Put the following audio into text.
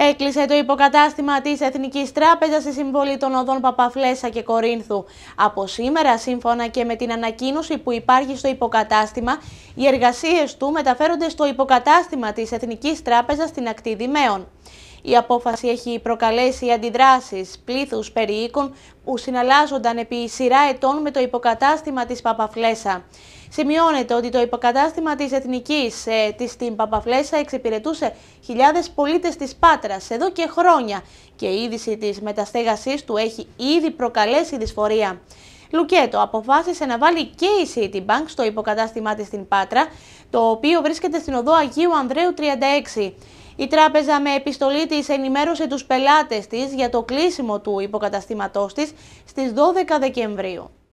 Έκλεισε το υποκατάστημα της Εθνικής Τράπεζας στη συμβολή των οδών Παπαφλέσσα και Κορίνθου. Από σήμερα, σύμφωνα και με την ανακοίνωση που υπάρχει στο υποκατάστημα, οι εργασίες του μεταφέρονται στο υποκατάστημα της Εθνικής Τράπεζας στην ακτή Δημαίων. Η απόφαση έχει προκαλέσει αντιδράσεις πλήθους περιοίκων που συναλλάσσονταν επί σειρά ετών με το υποκατάστημα της Παπαφλέσα. Σημειώνεται ότι το υποκατάστημα της Εθνικής ε, της στην Παπαφλέσα εξυπηρετούσε χιλιάδες πολίτες της Πάτρας εδώ και χρόνια και η είδηση της μεταστέγασής του έχει ήδη προκαλέσει δυσφορία. Λουκέτο αποφάσισε να βάλει και η Citibank στο υποκατάστημά της στην Πάτρα, το οποίο βρίσκεται στην οδό Αγίου Ανδρέου 36. Η τράπεζα με επιστολή της ενημέρωσε τους πελάτες της για το κλείσιμο του υποκαταστήματός της στις 12 Δεκεμβρίου.